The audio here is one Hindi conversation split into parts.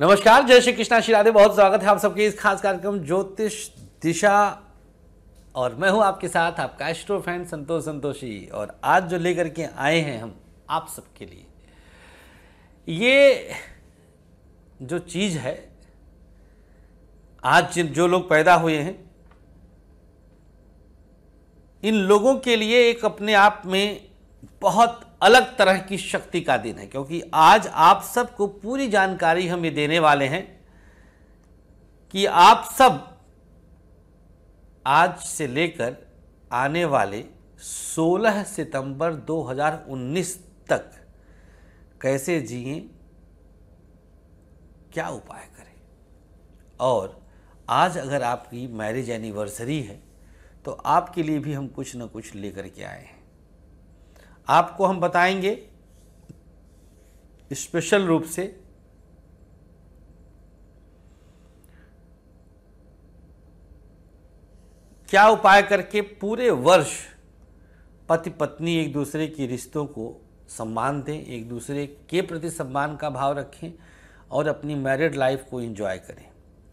नमस्कार जय श्री कृष्णा शिरादे बहुत स्वागत है आप सबके इस खास कार्यक्रम ज्योतिष दिशा और मैं हूं आपके साथ आपका एस्ट्रो फैन संतोष संतोषी और आज जो लेकर के आए हैं हम आप सबके लिए ये जो चीज़ है आज जो लोग पैदा हुए हैं इन लोगों के लिए एक अपने आप में बहुत अलग तरह की शक्ति का दिन है क्योंकि आज आप सबको पूरी जानकारी हम ये देने वाले हैं कि आप सब आज से लेकर आने वाले 16 सितंबर 2019 तक कैसे जिए क्या उपाय करें और आज अगर आपकी मैरिज एनिवर्सरी है तो आपके लिए भी हम कुछ ना कुछ लेकर के आए हैं आपको हम बताएंगे स्पेशल रूप से क्या उपाय करके पूरे वर्ष पति पत्नी एक दूसरे की रिश्तों को सम्मान दें एक दूसरे के प्रति सम्मान का भाव रखें और अपनी मैरिड लाइफ को एंजॉय करें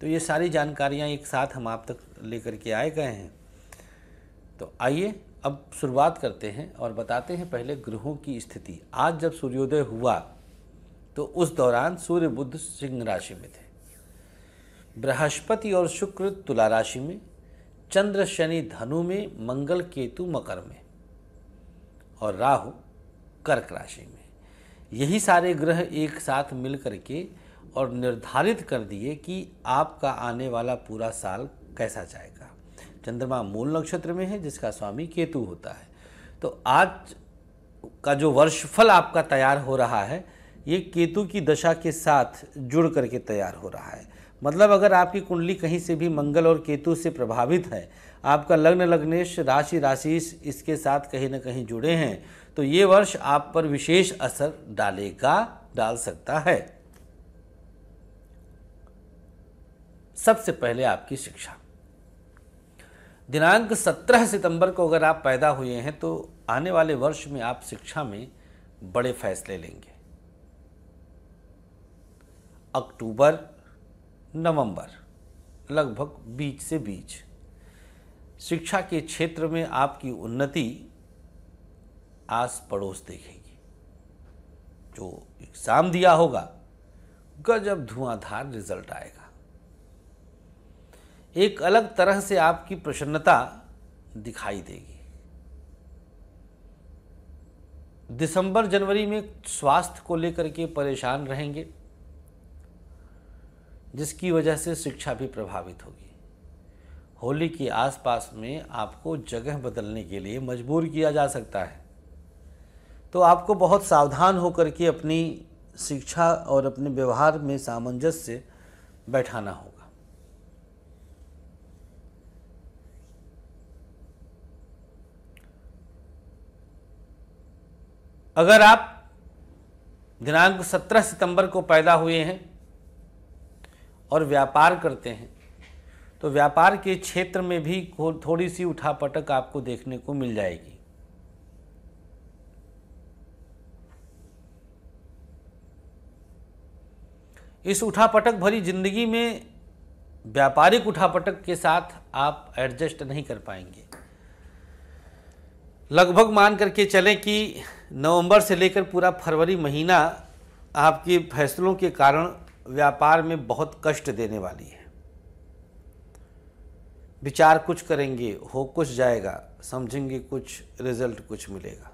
तो ये सारी जानकारियाँ एक साथ हम आप तक लेकर के आए गए हैं तो आइए अब शुरुआत करते हैं और बताते हैं पहले ग्रहों की स्थिति आज जब सूर्योदय हुआ तो उस दौरान सूर्य बुद्ध सिंह राशि में थे बृहस्पति और शुक्र तुला राशि में चंद्र शनि धनु में मंगल केतु मकर में और राहु कर्क राशि में यही सारे ग्रह एक साथ मिल के और निर्धारित कर दिए कि आपका आने वाला पूरा साल कैसा जाएगा चंद्रमा मूल नक्षत्र में है जिसका स्वामी केतु होता है तो आज का जो वर्षफल आपका तैयार हो रहा है ये केतु की दशा के साथ जुड़ करके तैयार हो रहा है मतलब अगर आपकी कुंडली कहीं से भी मंगल और केतु से प्रभावित है आपका लग्न लग्नेश राशि राशि इसके साथ कहीं ना कहीं जुड़े हैं तो ये वर्ष आप पर विशेष असर डालेगा डाल सकता है सबसे पहले आपकी शिक्षा दिनांक 17 सितंबर को अगर आप पैदा हुए हैं तो आने वाले वर्ष में आप शिक्षा में बड़े फैसले लेंगे अक्टूबर नवंबर लगभग बीच से बीच शिक्षा के क्षेत्र में आपकी उन्नति आस पड़ोस देखेगी जो एग्ज़ाम दिया होगा गजब धुआंधार रिजल्ट आएगा एक अलग तरह से आपकी प्रसन्नता दिखाई देगी दिसंबर जनवरी में स्वास्थ्य को लेकर के परेशान रहेंगे जिसकी वजह से शिक्षा भी प्रभावित होगी होली के आसपास में आपको जगह बदलने के लिए मजबूर किया जा सकता है तो आपको बहुत सावधान होकर के अपनी शिक्षा और अपने व्यवहार में सामंजस्य बैठाना होगा अगर आप दिनांक 17 सितंबर को पैदा हुए हैं और व्यापार करते हैं तो व्यापार के क्षेत्र में भी थोड़ी सी उठापटक आपको देखने को मिल जाएगी इस उठापटक भरी जिंदगी में व्यापारिक उठापटक के साथ आप एडजस्ट नहीं कर पाएंगे लगभग मान करके चलें कि नवंबर से लेकर पूरा फरवरी महीना आपके फैसलों के कारण व्यापार में बहुत कष्ट देने वाली है विचार कुछ करेंगे हो कुछ जाएगा समझेंगे कुछ रिजल्ट कुछ मिलेगा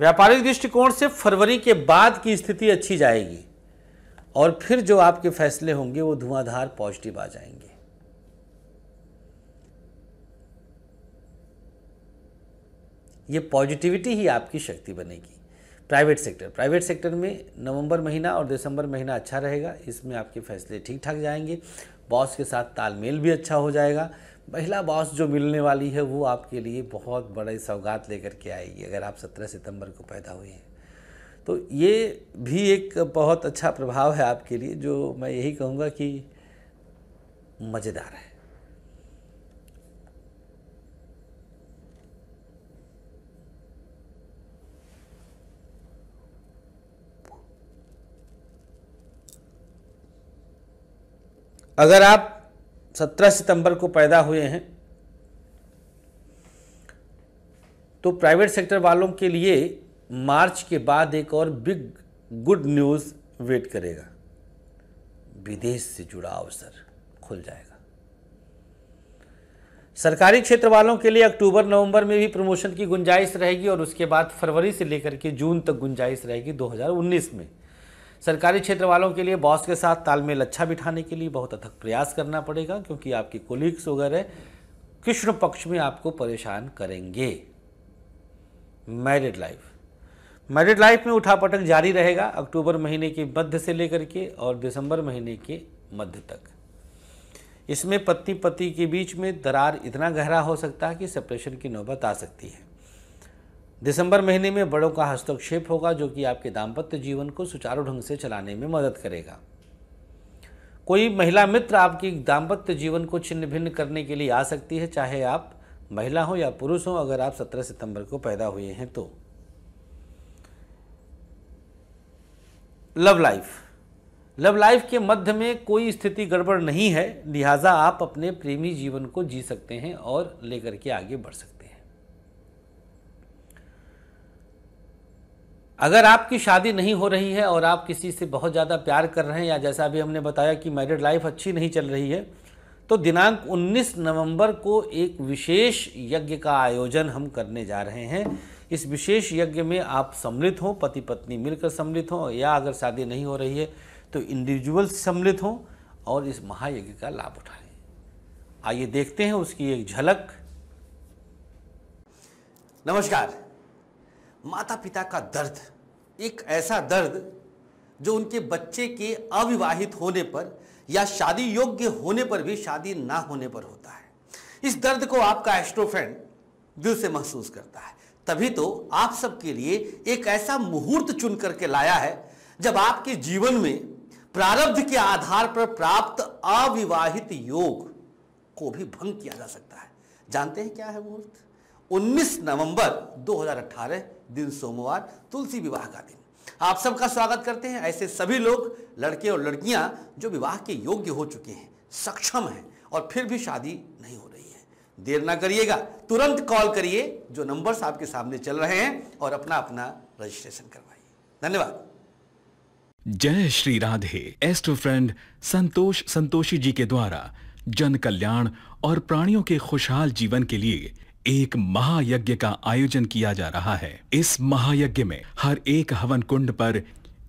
व्यापारिक दृष्टिकोण से फरवरी के बाद की स्थिति अच्छी जाएगी और फिर जो आपके फैसले होंगे वो धुआंधार पॉजिटिव आ जाएंगे ये पॉजिटिविटी ही आपकी शक्ति बनेगी प्राइवेट सेक्टर प्राइवेट सेक्टर में नवंबर महीना और दिसंबर महीना अच्छा रहेगा इसमें आपके फैसले ठीक ठाक जाएंगे बॉस के साथ तालमेल भी अच्छा हो जाएगा महिला बॉस जो मिलने वाली है वो आपके लिए बहुत बड़े सौगात लेकर के आएगी अगर आप 17 सितंबर को पैदा हुए हैं तो ये भी एक बहुत अच्छा प्रभाव है आपके लिए जो मैं यही कहूँगा कि मज़ेदार है अगर आप 17 सितंबर को पैदा हुए हैं तो प्राइवेट सेक्टर वालों के लिए मार्च के बाद एक और बिग गुड न्यूज़ वेट करेगा विदेश से जुड़ा अवसर खुल जाएगा सरकारी क्षेत्र वालों के लिए अक्टूबर नवंबर में भी प्रमोशन की गुंजाइश रहेगी और उसके बाद फरवरी से लेकर के जून तक गुंजाइश रहेगी 2019 में सरकारी क्षेत्र वालों के लिए बॉस के साथ तालमेल अच्छा बिठाने के लिए बहुत अथक प्रयास करना पड़ेगा क्योंकि आपके कोलीग्स वगैरह कृष्ण पक्ष में आपको परेशान करेंगे मैरिड लाइफ मैरिड लाइफ में उठापटक जारी रहेगा अक्टूबर महीने के मध्य से लेकर के और दिसंबर महीने के मध्य तक इसमें पति पति के बीच में दरार इतना गहरा हो सकता है कि सेपरेशन की नौबत आ सकती है दिसंबर महीने में बड़ों का हस्तक्षेप होगा जो कि आपके दाम्पत्य जीवन को सुचारू ढंग से चलाने में मदद करेगा कोई महिला मित्र आपकी दाम्पत्य जीवन को छिन्न भिन्न करने के लिए आ सकती है चाहे आप महिला हो या पुरुष हो अगर आप 17 सितंबर को पैदा हुए हैं तो लव लाइफ लव लाइफ के मध्य में कोई स्थिति गड़बड़ नहीं है लिहाजा आप अपने प्रेमी जीवन को जी सकते हैं और लेकर के आगे बढ़ सकते हैं अगर आपकी शादी नहीं हो रही है और आप किसी से बहुत ज़्यादा प्यार कर रहे हैं या जैसा अभी हमने बताया कि मैरिड लाइफ अच्छी नहीं चल रही है तो दिनांक 19 नवंबर को एक विशेष यज्ञ का आयोजन हम करने जा रहे हैं इस विशेष यज्ञ में आप सम्मिलित हों पति पत्नी मिलकर सम्मिलित हों या अगर शादी नहीं हो रही है तो इंडिविजुअल सम्मिलित हों और इस महायज्ञ का लाभ उठाएं आइए देखते हैं उसकी एक झलक नमस्कार माता पिता का दर्द एक ऐसा दर्द जो उनके बच्चे के अविवाहित होने पर या शादी योग्य होने पर भी शादी ना होने पर होता है इस दर्द को आपका एस्ट्रोफ्रेंड दिल से महसूस करता है तभी तो आप सबके लिए एक ऐसा मुहूर्त चुन करके लाया है जब आपके जीवन में प्रारब्ध के आधार पर प्राप्त अविवाहित योग को भी भंग किया जा सकता है जानते हैं क्या है मुहूर्त 19 नवंबर 2018 दिन सोमवार तुलसी विवाह का दिन आप सबका स्वागत करते हैं ऐसे सभी लोग लड़के और लड़कियां जो विवाह के योग्य हो चुके हैं सक्षम हैं और फिर भी शादी नहीं हो रही है देर ना करिएगा तुरंत कॉल करिए जो नंबर्स आपके सामने चल रहे हैं और अपना अपना रजिस्ट्रेशन करवाइए धन्यवाद जय श्री राधे एस्ट्रो फ्रेंड संतोष संतोषी जी के द्वारा जन कल्याण और प्राणियों के खुशहाल जीवन के लिए एक महायज्ञ का आयोजन किया जा रहा है इस महायज्ञ में हर एक हवन कुंड पर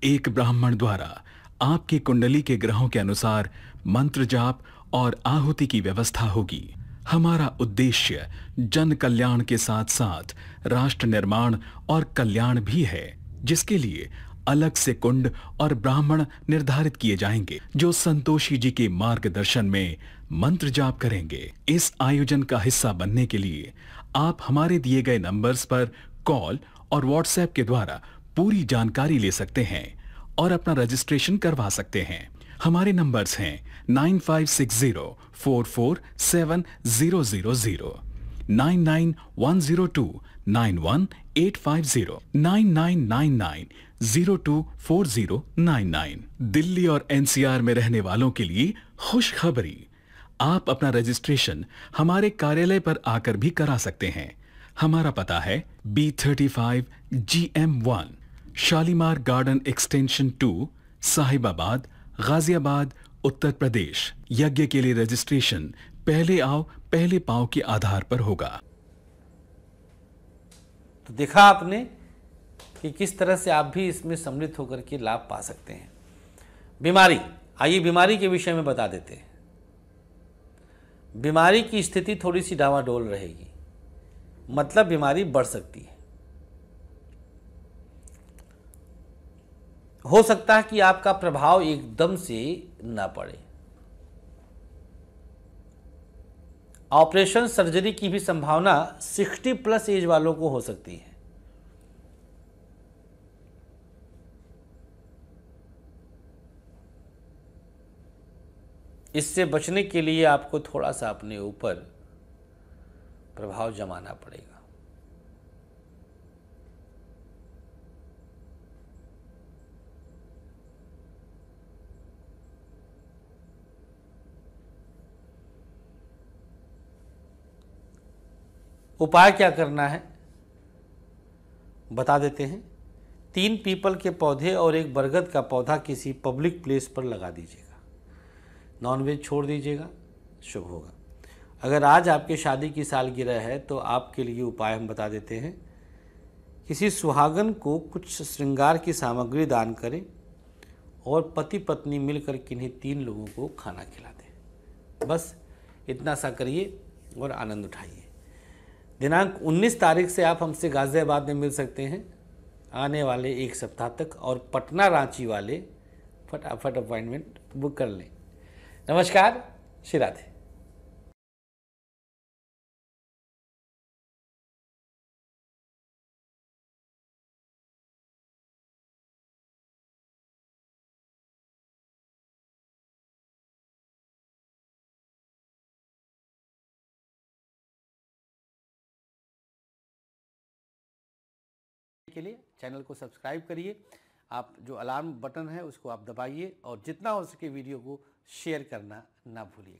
एक ब्राह्मण द्वारा आपकी कुंडली के ग्रहों के अनुसार मंत्र जाप और आहुति की व्यवस्था होगी हमारा उद्देश्य जन कल्याण के साथ साथ राष्ट्र निर्माण और कल्याण भी है जिसके लिए अलग से कुंड और ब्राह्मण निर्धारित किए जाएंगे जो संतोषी जी के मार्गदर्शन में मंत्र जाप करेंगे इस आयोजन का हिस्सा बनने के लिए आप हमारे दिए गए नंबर्स पर कॉल और व्हाट्सएप के द्वारा पूरी जानकारी ले सकते हैं और अपना रजिस्ट्रेशन करवा सकते हैं हमारे नंबर्स हैं nine five six zero four four seven zero zero zero nine nine one zero two nine one eight five zero nine nine nine nine zero two four zero nine nine Delhi और एनसीआर में रहने वालों के लिए खुशखबरी आप अपना रजिस्ट्रेशन हमारे कार्यालय पर आकर भी करा सकते हैं हमारा पता है B thirty five G M one Shalimar garden extension two Sahibabad Ghaziabad Uttar Pradesh यज्ञ के लिए रजिस्ट्रेशन पहले आओ पहले पाओ के आधार पर होगा तो देखा आपने कि किस तरह से आप भी इसमें सम्मिलित होकर के लाभ पा सकते हैं बीमारी आइए बीमारी के विषय में बता देते हैं बीमारी की स्थिति थोड़ी सी डावाडोल रहेगी मतलब बीमारी बढ़ सकती है हो सकता है कि आपका प्रभाव एकदम से ना पड़े ऑपरेशन सर्जरी की भी संभावना 60 प्लस एज वालों को हो सकती है इससे बचने के लिए आपको थोड़ा सा अपने ऊपर प्रभाव जमाना पड़ेगा उपाय क्या करना है बता देते हैं तीन पीपल के पौधे और एक बरगद का पौधा किसी पब्लिक प्लेस पर लगा दीजिएगा नॉनवेज छोड़ दीजिएगा शुभ होगा अगर आज आपके शादी की सालगिरह है तो आपके लिए उपाय हम बता देते हैं किसी सुहागन को कुछ श्रृंगार की सामग्री दान करें और पति पत्नी मिलकर किन्हीं तीन लोगों को खाना खिला दें बस इतना सा करिए और आनंद उठाइए दिनांक 19 तारीख से आप हमसे गाज़ियाबाद में मिल सकते हैं आने वाले एक सप्ताह तक और पटना रांची वाले फटाफट अपॉइंटमेंट बुक कर लें नमस्कार श्री राधे के लिए चैनल को सब्सक्राइब करिए आप जो अलार्म बटन है उसको आप दबाइए और जितना हो सके वीडियो को शेयर करना ना भूलिएगा